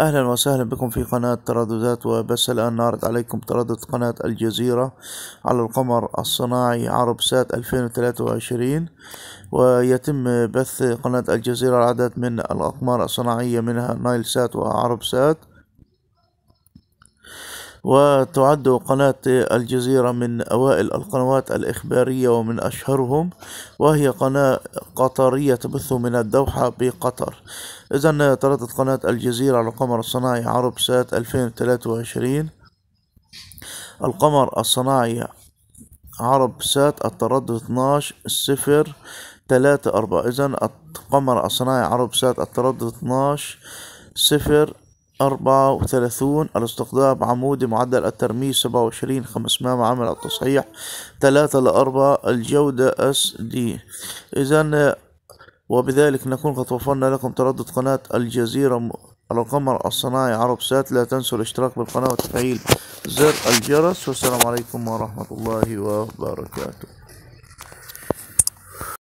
أهلا وسهلا بكم في قناة ترددات وبس الآن نعرض عليكم تردد قناة الجزيرة على القمر الصناعي عرب سات 2023 ويتم بث قناة الجزيرة العدد من الأقمار الصناعية منها نايل سات وعرب سات وتعد قناة الجزيرة من أوائل القنوات الإخبارية ومن أشهرهم وهي قناة قطرية تبث من الدوحة بقطر إذا تردد قناة الجزيرة على القمر الصناعي عرب سات 2023 القمر الصناعي عرب سات التردد 12 صفر تلاتة أربعة إذا القمر الصناعي عرب سات التردد 12 صفر أربعة وثلاثون الاستقطاب عمودي معدل الترميز سبعة وعشرين خمسمائة عمل التصحيح ثلاثة لأربعة الجودة اس دي إذا وبذلك نكون قد وفرنا لكم تردد قناة الجزيرة على القمر الصناعي عرب سات لا تنسوا الاشتراك بالقناة وتفعيل زر الجرس والسلام عليكم ورحمة الله وبركاته